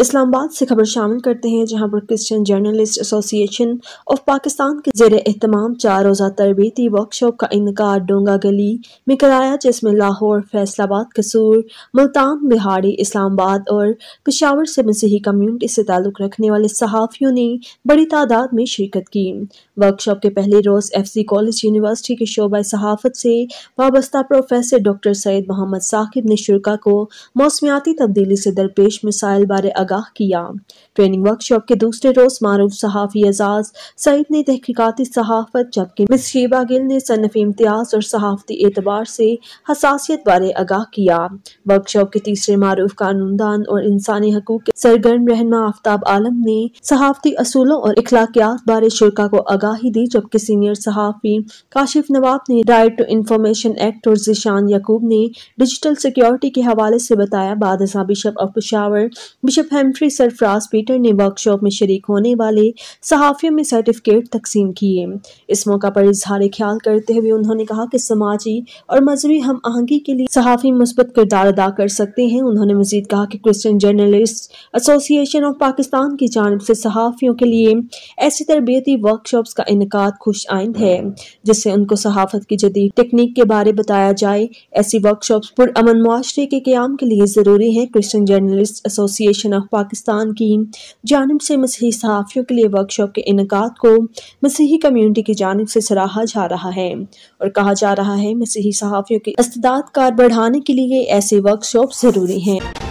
इस्लामाबाद से खबर शामिल करते हैं जहां पर Christian journalist association of Pakistan के जेर अहतमाम चार रोज़ा तरबती वर्कशॉप का इनका डोंगा गली में कराया जिसमें लाहौर फैसलाबाद कसूर मुल्तान बिहाड़ी इस्लामाबाद और पिशावर से मसीही कम्यूनिटी से ताल्लुक़ रखने वाले सहाफ़ियों ने बड़ी तादाद में शिरकत की वर्कशॉप के पहले रोज़ एफ सी कॉलेज यूनिवर्सिटी के शोबा सहाफ़त से वाबस्ता प्रोफेसर डॉक्टर सैद मोहम्मद साकिब ने शुरा को मौसमियाती तब्दीली से दरपेश मिसाइल बारे आगाह किया ट्रेनिंग वर्कशॉप के दूसरे रोज मारूफ सहाफ़ी एजाज सईद ने तहकीकती सहाफत जबकि मिस शेबा गिल ने सनफ़ी इम्तियाज़ और सहाफ़ती एतबार से हसासीत बारे आगाह किया वर्कशॉप के तीसरे मारूफ कानूनदान और इंसानी हकूक के सरगर्म रहनमा आफ्ताब आलम ने सहाफ़ती असूलों और अखलाकियात बारे शुरा को आगाही दी जबकि सीनियर सहाफ़ी काशिफ नवाब ने राइट टू इंफॉर्मेशन एक्ट और जिशान यकूब ने डिजिटल सिक्योरिटी के हवाले से बताया बाद bishop of Peshawar bishop Humphrey Sarfraz Peter ने वर्कशॉप में शरीक होने वाले सहाफ़ियों में सर्टिफिकेट तकसीम किए इस मौका पर इजहार ख्याल करते हुए उन्होंने कहा कि समाजी और मजहबी हम आहंगी के लिए सहाफ़ी मुस्बत किरदार अदा कर सकते हैं उन्होंने मजीद कहा कि Christian journalist association of Pakistan की जानब से सहाफ़ियों के लिए ऐसी तरबियती वर्कशॉप का इनका खुश आइंद है जिससे उनको सहाफत की जदीद तकनीक के बारे बताया जाए ऐसी वर्कशॉप पुरमन माशरे के क्याम के लिए ज़रूरी है Christian journalist association of Pakistan की जानब से मसीही सहाफ़ियों के लिए वर्कशॉप के इनका को मसीही कम्यूनिटी की जानब से सराहा जा रहा है और कहा जा रहा है मसीही सहाफ़ियों के इस्तात कार बढ़ाने के लिए ऐसे वर्कशॉप ज़रूरी हैं